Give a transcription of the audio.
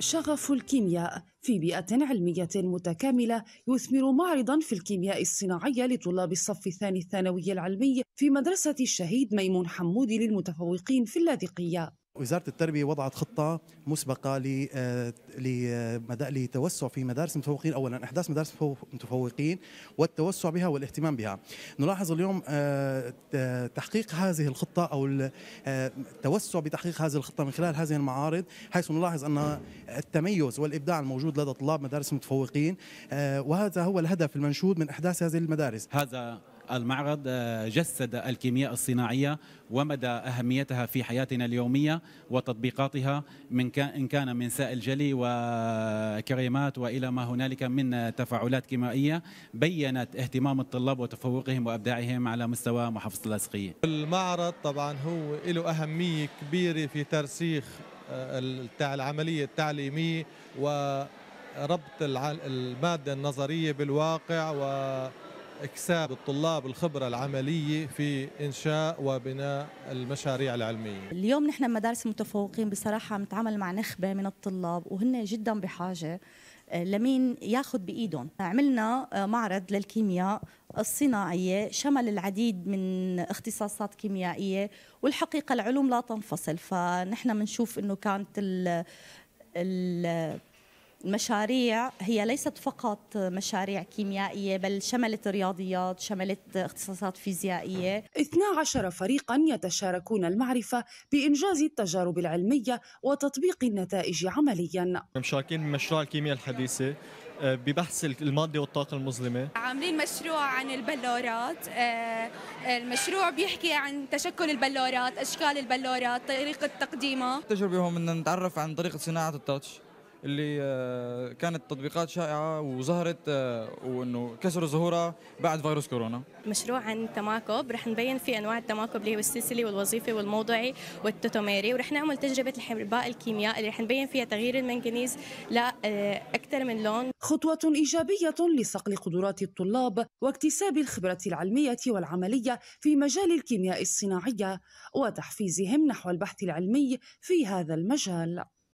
شغف الكيمياء في بيئة علمية متكاملة يثمر معرضا في الكيمياء الصناعية لطلاب الصف الثاني الثانوي العلمي في مدرسة الشهيد ميمون حمودي للمتفوقين في اللاذقية وزارة التربية وضعت خطة مسبقة آه، آه، لتوسع في مدارس المتفوقين أولا إحداث مدارس متفوقين والتوسع بها والاهتمام بها نلاحظ اليوم آه، تحقيق هذه الخطة أو التوسع بتحقيق هذه الخطة من خلال هذه المعارض حيث نلاحظ أن التميز والإبداع الموجود لدى طلاب مدارس المتفوقين وهذا هو الهدف المنشود من إحداث هذه المدارس هذا المعرض آه، جسد الكيمياء الصناعية ومدى أهميتها في حياتنا اليومية وتطبيقاتها من إن كان من سائل جلي وكريمات وإلى ما هنالك من تفاعلات كيميائية بيّنت اهتمام الطلاب وتفوقهم وأبداعهم على مستوى محافظة اللاصقية المعرض طبعا هو له أهمية كبيرة في ترسيخ آه، العملية التعليمية وربط المادة النظرية بالواقع و اكساب الطلاب الخبره العمليه في انشاء وبناء المشاريع العلميه. اليوم نحن مدارس المتفوقين بصراحه عم نتعامل مع نخبه من الطلاب وهن جدا بحاجه آه، لمين ياخذ بايدهم عملنا آه، معرض للكيمياء الصناعيه شمل العديد من اختصاصات كيميائيه والحقيقه العلوم لا تنفصل فنحن بنشوف انه كانت ال ال المشاريع هي ليست فقط مشاريع كيميائية بل شملت رياضيات شملت اختصاصات فيزيائية 12 فريقا يتشاركون المعرفة بإنجاز التجارب العلمية وتطبيق النتائج عمليا مشاركين بمشروع الكيمياء الحديثة آه، ببحث المادة والطاقة المظلمة عاملين مشروع عن البلورات آه، آه، المشروع بيحكي عن تشكل البلورات أشكال البلورات طريقة تقديمها التجربة هم بدنا نتعرف عن طريقة صناعة التاتش اللي آه، كانت تطبيقات شائعه وظهرت آه، وانه كسروا ظهورها بعد فيروس كورونا مشروع عن تماكب رح نبين فيه انواع التماكب اللي هو السلسلي والوظيفي والموضعي والتوتوميري ورح نعمل تجربه الحرباء الكيمياء اللي رح نبين فيها تغيير المنغنيز لاكثر آه، من لون خطوه ايجابيه لصقل قدرات الطلاب واكتساب الخبره العلميه والعمليه في مجال الكيمياء الصناعيه وتحفيزهم نحو البحث العلمي في هذا المجال